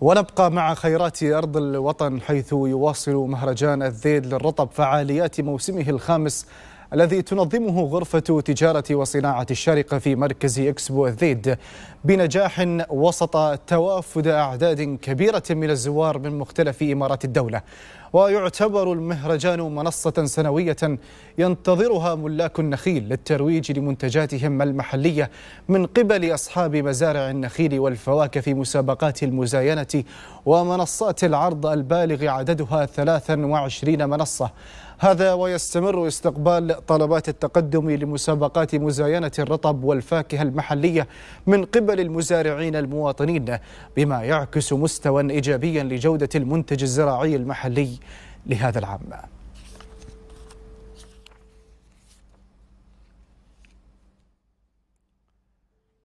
ونبقى مع خيرات أرض الوطن حيث يواصل مهرجان الذيد للرطب فعاليات موسمه الخامس الذي تنظمه غرفة تجارة وصناعة الشارقة في مركز إكسبو الذيد بنجاح وسط توافد أعداد كبيرة من الزوار من مختلف إمارات الدولة ويعتبر المهرجان منصة سنوية ينتظرها ملاك النخيل للترويج لمنتجاتهم المحلية من قبل أصحاب مزارع النخيل والفواكه في مسابقات المزاينة ومنصات العرض البالغ عددها 23 منصة هذا ويستمر استقبال طلبات التقدم لمسابقات مزاينة الرطب والفاكهة المحلية من قبل المزارعين المواطنين بما يعكس مستوى إيجابيا لجودة المنتج الزراعي المحلي لهذا العام